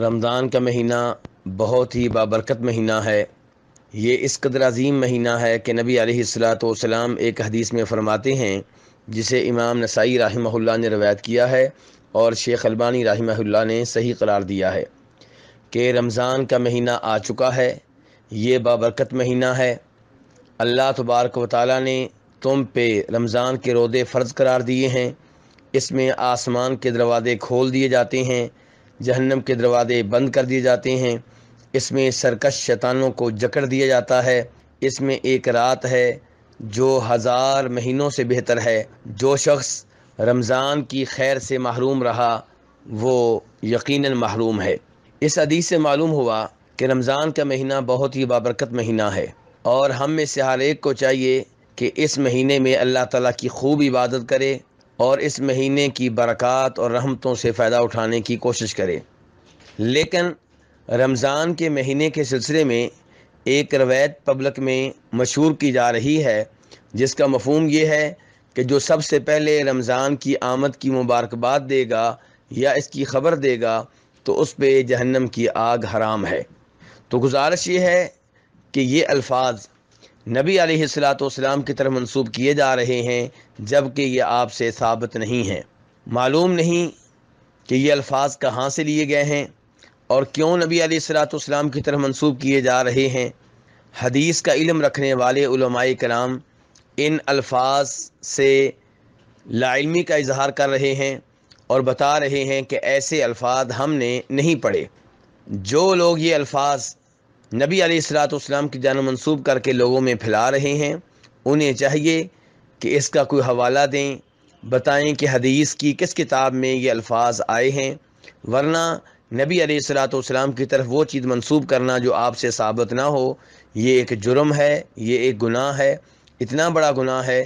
रमज़ान का महीना बहुत ही बाबरकत महीना है ये इस कदर अजीम महीना है कि नबी आलाम एक हदीस में फ़रमाते हैं जिसे इमाम नसाई राहिमहुल्ला ने रवायत किया है और शेख अलबानी राहिमहुल्ला ने सही करार दिया है कि रमज़ान का महीना आ चुका है ये बाबरकत महीना है अल्लाह तबारक वाली ने तुम पे रमज़ान के रोदे फ़र्ज़ करार दिए हैं इसमें आसमान के दरवाज़े खोल दिए जाते हैं जहन्नम के दरवाज़े बंद कर दिए जाते हैं इसमें सरकश शैतानों को जकड़ दिया जाता है इसमें एक रात है जो हज़ार महीनों से बेहतर है जो शख्स रमज़ान की खैर से महरूम रहा वो यकीनन महरूम है इस हदीस से मालूम हुआ कि रमज़ान का महीना बहुत ही बाबरकत महीना है और हम में से हर एक को चाहिए कि इस महीने में अल्लाह ताला की खूब इबादत करे और इस महीने की बरक़ात और रहमतों से फ़ायदा उठाने की कोशिश करें लेकिन रमज़ान के महीने के सिलसिले में एक रवायत पब्लिक में मशहूर की जा रही है जिसका मफहम यह है कि जो सबसे पहले रमज़ान की आमद की मुबारकबाद देगा या इसकी ख़बर देगा तो उस पर जहन्नम की आग हराम है तो गुजारिश ये है कि ये अल्फाज नबी सलाम की तरफ मनसूब किए जा रहे हैं जबकि ये आपसे साबित नहीं है मालूम नहीं कि ये अल्फाज कहाँ से लिए गए हैं और क्यों नबी सलाम की तरफ मनसूब किए जा रहे हैं हदीस का इलम रखने वाले कराम इन अल्फाज से लाइलमी का इजहार कर रहे हैं और बता रहे हैं कि ऐसे अल्फाज हमने नहीं पढ़े जो लोग ये अल्फाज नबी आसलाम की जान मनसूब करके लोगों में फैला रहे हैं उन्हें चाहिए कि इसका कोई हवाला दें बताएं कि हदीस की किस किताब में ये अल्फाज आए हैं वरना नबी सलाम की तरफ वो चीज़ मंसूब करना जो आपसे साबित ना हो ये एक जुर्म है ये एक गुनाह है इतना बड़ा गुनाह है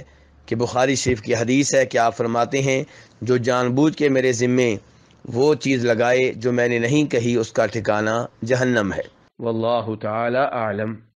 कि बुखारी शरीफ की हदीस है कि आप फरमाते हैं जो जानबूझ के मेरे ज़िम्मे वो चीज़ लगाए जो मैंने नहीं कही उसका ठिकाना जहन्नम है والله تعالى أعلم